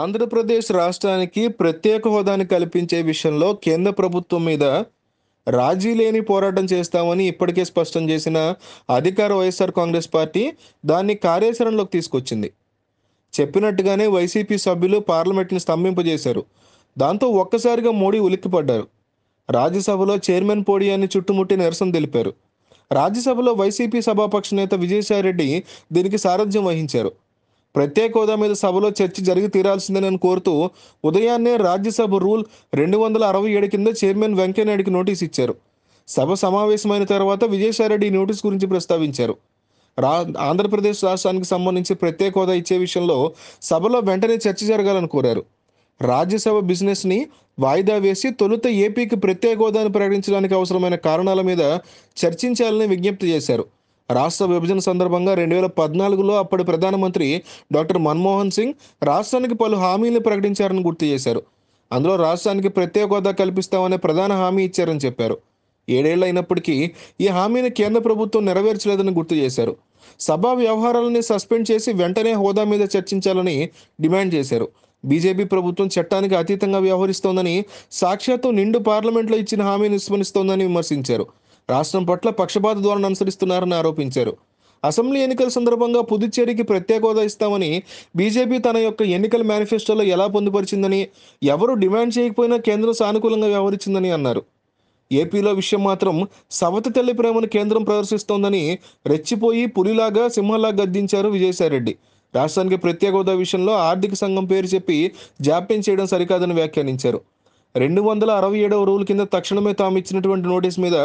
ఆంధ్రప్రదేశ్ రాష్ట్రానికి ప్రత్యేక హోదాని కల్పించే విషయంలో కేంద్ర ప్రభుత్వం మీద రాజీ లేని పోరాటం చేస్తామని ఇప్పటికే స్పష్టం చేసిన అధికార వైఎస్ఆర్ కాంగ్రెస్ పార్టీ దాన్ని కార్యాచరణలోకి తీసుకొచ్చింది చెప్పినట్టుగానే వైసీపీ సభ్యులు పార్లమెంట్ని స్తంభింపజేశారు దాంతో ఒక్కసారిగా మోడీ ఉలిక్కిపడ్డారు రాజ్యసభలో చైర్మన్ పోడియాన్ని చుట్టుముట్టి నిరసన తెలిపారు రాజ్యసభలో వైసీపీ సభాపక్ష నేత విజయసాయిరెడ్డి దీనికి సారథ్యం వహించారు ప్రత్యేక హోదా మీద సభలో చర్చ జరిగి తీరాల్సిందే నేను కోరుతూ ఉదయాన్నే రాజ్యసభ రూల్ రెండు వందల అరవై ఏడు కింద చైర్మన్ వెంకయ్యనాయుడికి నోటీస్ ఇచ్చారు సభ సమావేశమైన తర్వాత విజయసాయిరెడ్డి నోటీస్ గురించి ప్రస్తావించారు రా ఆంధ్రప్రదేశ్ రాష్ట్రానికి సంబంధించి ప్రత్యేక హోదా ఇచ్చే విషయంలో సభలో వెంటనే చర్చ జరగాలని కోరారు రాజ్యసభ బిజినెస్ని వాయిదా వేసి తొలుత ఏపీకి ప్రత్యేక హోదాను ప్రకటించడానికి అవసరమైన కారణాల మీద చర్చించాలని విజ్ఞప్తి చేశారు రాష్ట్ర విభజన సందర్భంగా రెండు వేల పద్నాలుగులో అప్పటి ప్రధానమంత్రి డాక్టర్ మన్మోహన్ సింగ్ రాష్ట్రానికి పలు హామీలు ప్రకటించారని గుర్తు చేశారు అందులో రాష్ట్రానికి ప్రత్యేక హోదా కల్పిస్తామనే ప్రధాన హామీ ఇచ్చారని చెప్పారు ఏడేళ్ళు అయినప్పటికీ ఈ హామీని కేంద్ర ప్రభుత్వం నెరవేర్చలేదని గుర్తు చేశారు సభా వ్యవహారాలని సస్పెండ్ చేసి వెంటనే హోదా మీద చర్చించాలని డిమాండ్ చేశారు బీజేపీ ప్రభుత్వం చట్టానికి అతీతంగా వ్యవహరిస్తోందని సాక్షాత్తు నిండు పార్లమెంట్లో ఇచ్చిన హామీని విస్మరిస్తోందని విమర్శించారు రాష్ట్రం పట్ల పక్షపాత ధోరణి అనుసరిస్తున్నారని ఆరోపించారు అసెంబ్లీ ఎన్నికల సందర్భంగా పుదుచ్చేరికి ప్రత్యేక హోదా ఇస్తామని బీజేపీ తన యొక్క ఎన్నికల మేనిఫెస్టోలో ఎలా పొందుపరిచిందని ఎవరు డిమాండ్ చేయకపోయినా కేంద్రం సానుకూలంగా వ్యవహరించిందని అన్నారు ఏపీలో విషయం మాత్రం సవతి తల్లి ప్రేమను కేంద్రం ప్రదర్శిస్తోందని రెచ్చిపోయి పులిలాగా సింహలా గద్దించారు విజయసాయిరెడ్డి రాష్ట్రానికి ప్రత్యేక హోదా విషయంలో ఆర్థిక సంఘం పేరు చెప్పి జాప్యం చేయడం సరికాదని వ్యాఖ్యానించారు రెండు వందల అరవై ఏడవ రూల్ కింద తక్షణమే తాము ఇచ్చినటువంటి నోటీస్ మీద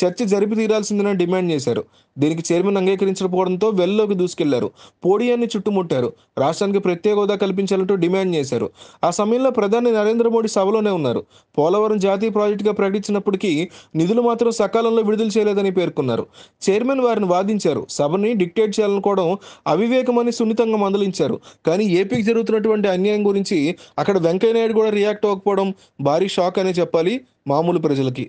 చర్చ జరిపి తీరాల్సిందని డిమాండ్ చేశారు దీనికి చైర్మన్ అంగీకరించకపోవడంతో వెల్లోకి దూసుకెళ్లారు పోడియాన్ని చుట్టుముట్టారు రాష్ట్రానికి ప్రత్యేక హోదా కల్పించాలంటూ డిమాండ్ చేశారు ఆ సమయంలో ప్రధాని నరేంద్ర మోడీ సభలోనే ఉన్నారు పోలవరం జాతీయ ప్రాజెక్టుగా ప్రకటించినప్పటికీ నిధులు మాత్రం సకాలంలో విడుదల చేయలేదని పేర్కొన్నారు చైర్మన్ వారిని వాదించారు సభని డిక్టేట్ చేయాలనుకోవడం అవివేకమని సున్నితంగా మందలించారు కానీ ఏపీకి జరుగుతున్నటువంటి అన్యాయం గురించి అక్కడ వెంకయ్యనాయుడు కూడా రియాక్ట్ అవ్వకపోవడం భారీ షాక్ అనే చెప్పాలి మామూలు ప్రజలకి